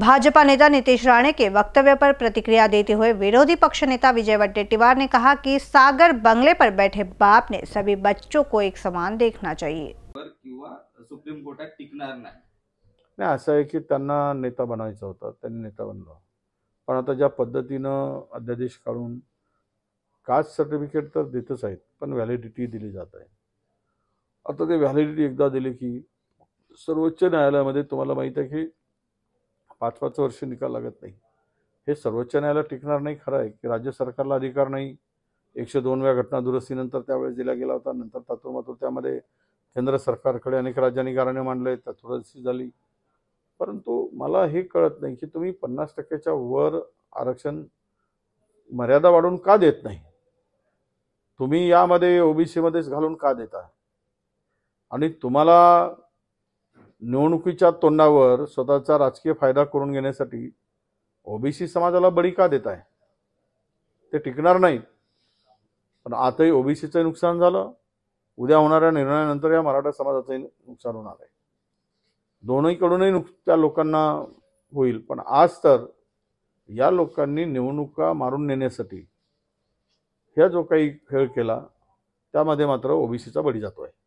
भाजपा नेता नीतीश राणे के वक्तव्य पर प्रतिक्रिया देते हुए विरोधी पक्ष नेता विजय वड्डेटीवार ने कहा कि सागर बंगले पर बैठे बाप ने सभी बच्चों को एक समान देखना चाहिए सुप्रीम कोर्टात टिकणार नाही असं आहे की त्यांना नेता बनवायचं होतं त्यांनी नेता बनला पण आता ज्या पद्धतीनं अध्यादेश काढून कास्ट सर्टिफिकेट तर देतच आहेत पण व्हॅलिडिटी दिली जात आहे आता ते व्हॅलिडिटी एकदा दिली की सर्वोच्च न्यायालयामध्ये तुम्हाला माहीत आहे की पाच पाच वर्ष निकाल लागत नाही हे सर्वोच्च न्यायालयात टिकणार नाही खरं आहे की राज्य सरकारला अधिकार नाही एकशे दोनव्या घटना दुरुस्तीनंतर त्यावेळेस दिला गेला होता नंतर तातुरमातूर त्यामध्ये केंद्र सरकारकडे अनेक राज्यांनी गाराणे मांडले तातुरस्ती झाली परंतु मला हे कळत नाही की तुम्ही पन्नास टक्क्याच्या वर आरक्षण मर्यादा वाढून का देत नाही तुम्ही यामध्ये ओबीसीमध्येच घालून का देता आणि तुम्हाला निवडणुकीच्या तोंडावर स्वतःचा राजकीय फायदा करून घेण्यासाठी ओबीसी समाजाला बळी का देत आहे ते टिकणार नाहीत पण आताही ओबीसीचं नुकसान झालं उद्या होणाऱ्या निर्णयानंतर या मराठा समाजाचंही नुकसान होणार आहे दोनहीकडूनही नुक त्या लोकांना होईल पण आज तर या लोकांनी निवडणुका मारून नेण्यासाठी ह्या जो काही खेळ केला त्यामध्ये मात्र ओबीसीचा बळी जातो आहे